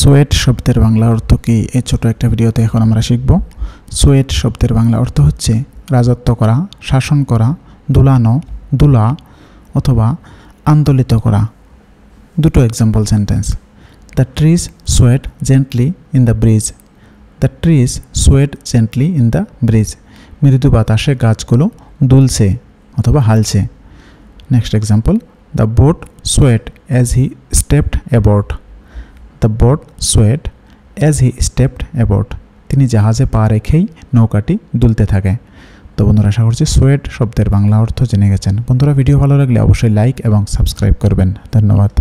sweat শব্দের বাংলা অর্থ কী এই ছোট একটা ভিডিওতে এখন আমরা শিখব সোয়েট শব্দের বাংলা অর্থ হচ্ছে রাজত্ব করা শাসন করা দুলানো দুলা অথবা আন্দোলিত করা দুটো example sentence the trees swayed gently in the breeze the trees swayed gently in the breeze মৃদু বাতাসে গাছগুলো দুলছে অথবা হালছে next example the boat swayed as he stepped aboard the boat swayed as he stepped aboard তিনি জাহাজে পা রেখেই নৌকাটি দুলতে থাকে তো বন্ধুরা আশা করছি সোয়েট শব্দের বাংলা অর্থ জেনে গেছেন বন্ধুরা ভিডিও ভালো লাগলে অবশ্যই লাইক এবং সাবস্ক্রাইব করবেন ধন্যবাদ